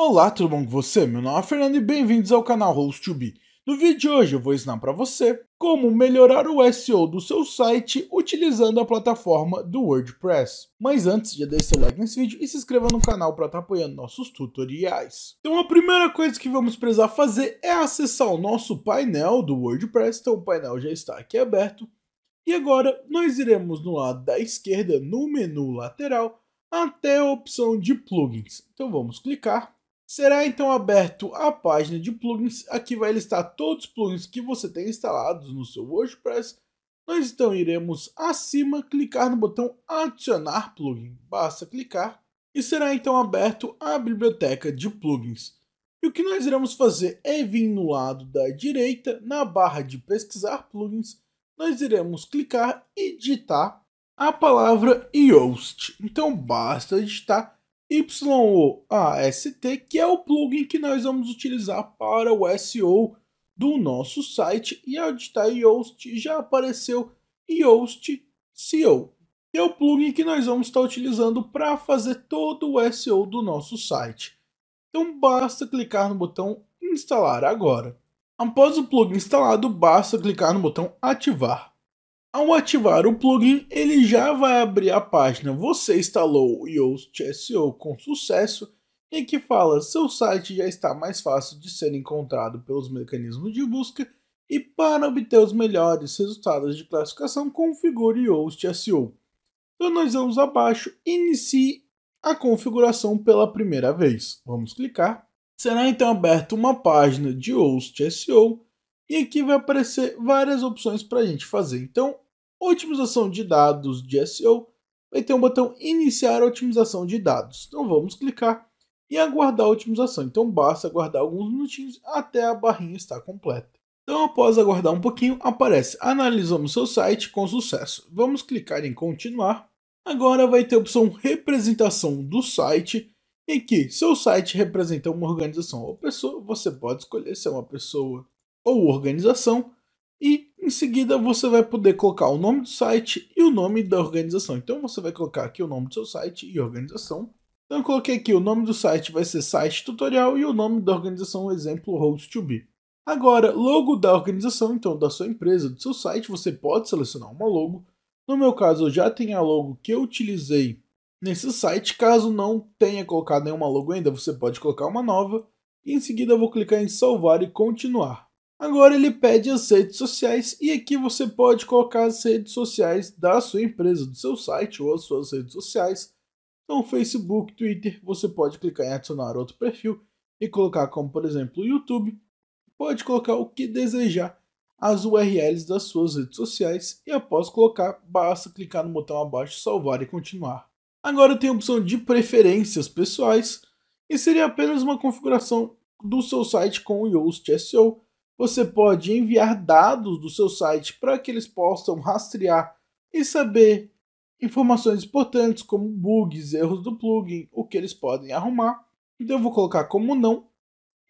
Olá, tudo bom com você? Meu nome é Fernando e bem-vindos ao canal host No vídeo de hoje eu vou ensinar para você como melhorar o SEO do seu site utilizando a plataforma do WordPress. Mas antes, já deixe seu like nesse vídeo e se inscreva no canal para estar tá apoiando nossos tutoriais. Então a primeira coisa que vamos precisar fazer é acessar o nosso painel do WordPress, então o painel já está aqui aberto. E agora nós iremos no lado da esquerda, no menu lateral, até a opção de plugins. Então vamos clicar Será então aberto a página de plugins, aqui vai listar todos os plugins que você tem instalados no seu WordPress. Nós então iremos acima clicar no botão adicionar plugin, basta clicar e será então aberto a biblioteca de plugins. E o que nós iremos fazer é vir no lado da direita, na barra de pesquisar plugins, nós iremos clicar e digitar a palavra Yoast. Então basta digitar YOAST, que é o plugin que nós vamos utilizar para o SEO do nosso site e ao digitar tá Yoast já apareceu Yoast SEO, que é o plugin que nós vamos estar utilizando para fazer todo o SEO do nosso site. Então basta clicar no botão instalar agora. Após o plugin instalado, basta clicar no botão ativar. Ao ativar o plugin, ele já vai abrir a página Você instalou o Yoast SEO com sucesso, em que fala seu site já está mais fácil de ser encontrado pelos mecanismos de busca e para obter os melhores resultados de classificação, configure Yoast SEO. Então nós vamos abaixo, inicie a configuração pela primeira vez. Vamos clicar. Será então aberta uma página de Yoast SEO e aqui vai aparecer várias opções para a gente fazer. Então, otimização de dados de SEO, vai ter um botão iniciar a otimização de dados. Então vamos clicar e aguardar a otimização. Então basta aguardar alguns minutinhos até a barrinha estar completa. Então após aguardar um pouquinho, aparece analisamos seu site com sucesso. Vamos clicar em continuar. Agora vai ter a opção representação do site, em que seu site representa uma organização ou pessoa, você pode escolher se é uma pessoa ou organização e em seguida você vai poder colocar o nome do site e o nome da organização. Então você vai colocar aqui o nome do seu site e organização. Então eu coloquei aqui o nome do site vai ser site tutorial e o nome da organização exemplo host to be. Agora, logo da organização, então da sua empresa, do seu site, você pode selecionar uma logo. No meu caso, eu já tenho a logo que eu utilizei nesse site. Caso não tenha colocado nenhuma logo ainda, você pode colocar uma nova. E em seguida eu vou clicar em salvar e continuar. Agora ele pede as redes sociais e aqui você pode colocar as redes sociais da sua empresa, do seu site ou as suas redes sociais. Então, Facebook, Twitter, você pode clicar em adicionar outro perfil e colocar como, por exemplo, YouTube. Pode colocar o que desejar, as URLs das suas redes sociais e após colocar, basta clicar no botão abaixo, salvar e continuar. Agora tem a opção de preferências pessoais e seria apenas uma configuração do seu site com o Yoast SEO você pode enviar dados do seu site para que eles possam rastrear e saber informações importantes como bugs, erros do plugin, o que eles podem arrumar. Então eu vou colocar como não.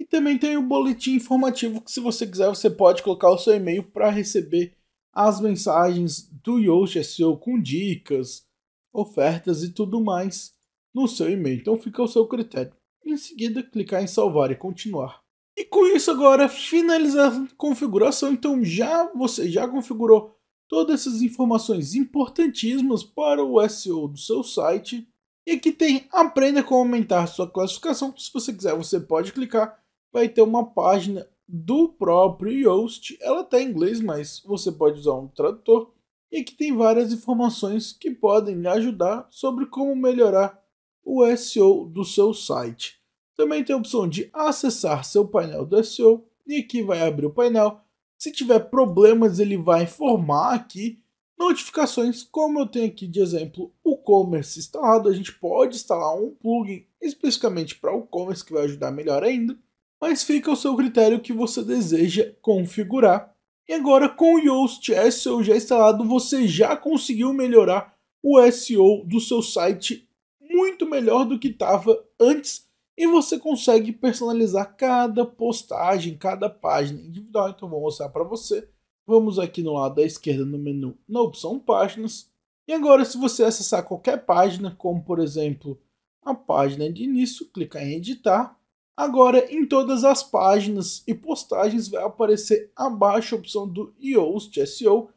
E também tem o boletim informativo que se você quiser você pode colocar o seu e-mail para receber as mensagens do Yoast SEO com dicas, ofertas e tudo mais no seu e-mail. Então fica ao seu critério. Em seguida, clicar em salvar e continuar. E com isso agora finaliza a configuração, então já você já configurou todas essas informações importantíssimas para o SEO do seu site. E aqui tem aprenda como aumentar sua classificação. Se você quiser, você pode clicar, vai ter uma página do próprio Yoast. Ela está em inglês, mas você pode usar um tradutor. E aqui tem várias informações que podem lhe ajudar sobre como melhorar o SEO do seu site. Também tem a opção de acessar seu painel do SEO e aqui vai abrir o painel. Se tiver problemas, ele vai informar aqui notificações, como eu tenho aqui de exemplo o e-commerce instalado, a gente pode instalar um plugin especificamente para o e-commerce que vai ajudar melhor ainda, mas fica ao seu critério que você deseja configurar. E agora com o Yoast SEO já instalado, você já conseguiu melhorar o SEO do seu site muito melhor do que estava antes e você consegue personalizar cada postagem, cada página individual. Então vou mostrar para você. Vamos aqui no lado da esquerda no menu na opção páginas. E agora se você acessar qualquer página, como por exemplo a página de início, clicar em editar. Agora em todas as páginas e postagens vai aparecer abaixo a opção do Yoast SEO,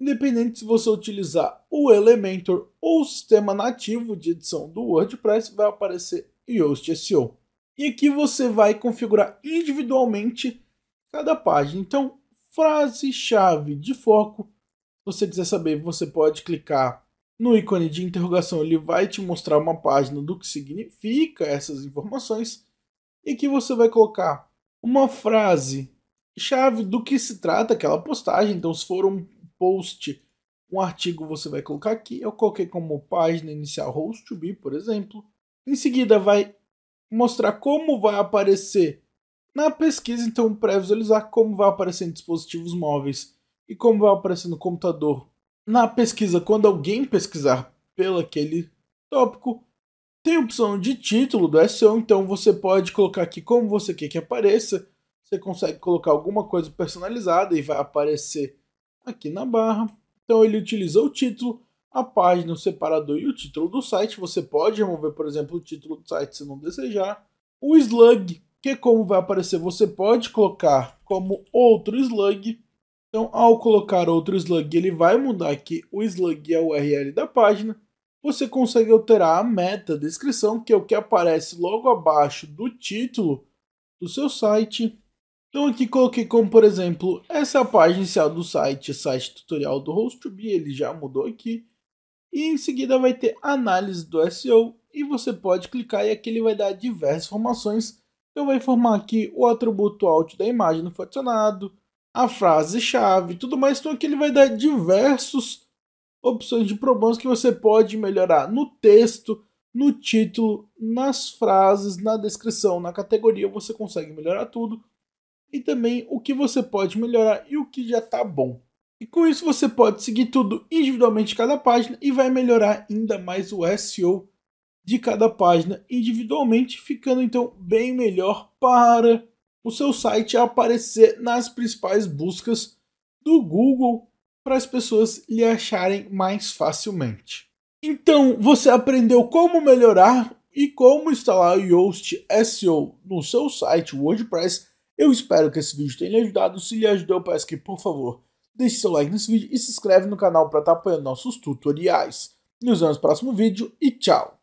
Independente se você utilizar o Elementor ou o sistema nativo de edição do WordPress, vai aparecer e Yoast SEO. E aqui você vai configurar individualmente cada página. Então, frase-chave de foco. Se você quiser saber, você pode clicar no ícone de interrogação, ele vai te mostrar uma página do que significa essas informações. E aqui você vai colocar uma frase chave do que se trata aquela postagem. Então, se for um post, um artigo, você vai colocar aqui. Eu coloquei como página inicial host to be, por exemplo. Em seguida, vai mostrar como vai aparecer na pesquisa, então pré-visualizar como vai aparecer em dispositivos móveis e como vai aparecer no computador. Na pesquisa, quando alguém pesquisar pelo aquele tópico, tem a opção de título do SEO, então você pode colocar aqui como você quer que apareça. Você consegue colocar alguma coisa personalizada e vai aparecer aqui na barra. Então ele utilizou o título a página, o separador e o título do site. Você pode remover, por exemplo, o título do site se não desejar. O slug, que como vai aparecer, você pode colocar como outro slug. Então, ao colocar outro slug, ele vai mudar aqui o slug e é a URL da página. Você consegue alterar a meta descrição, que é o que aparece logo abaixo do título do seu site. Então aqui coloquei como, por exemplo, essa é a página inicial do site, site tutorial do host ele já mudou aqui. E em seguida vai ter análise do SEO e você pode clicar e aqui ele vai dar diversas informações. Eu vou informar aqui o atributo alt da imagem no funcionado, a frase-chave, tudo mais. Então aqui ele vai dar diversas opções de problemas que você pode melhorar no texto, no título, nas frases, na descrição, na categoria. Você consegue melhorar tudo. E também o que você pode melhorar e o que já está bom. E com isso você pode seguir tudo individualmente cada página e vai melhorar ainda mais o SEO de cada página individualmente, ficando então bem melhor para o seu site aparecer nas principais buscas do Google para as pessoas lhe acharem mais facilmente. Então, você aprendeu como melhorar e como instalar o Yoast SEO no seu site WordPress. Eu espero que esse vídeo tenha lhe ajudado. Se lhe ajudou, peço que, por favor, deixe seu like nesse vídeo e se inscreve no canal para estar tá apoiando nossos tutoriais. Nos vemos no próximo vídeo e tchau!